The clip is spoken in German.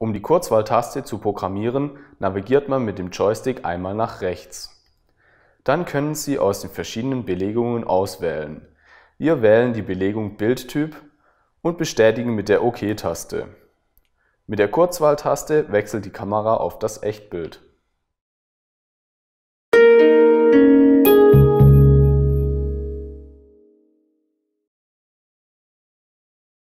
Um die Kurzwahltaste zu programmieren, navigiert man mit dem Joystick einmal nach rechts. Dann können Sie aus den verschiedenen Belegungen auswählen. Wir wählen die Belegung Bildtyp und bestätigen mit der OK-Taste. OK mit der Kurzwahltaste wechselt die Kamera auf das Echtbild.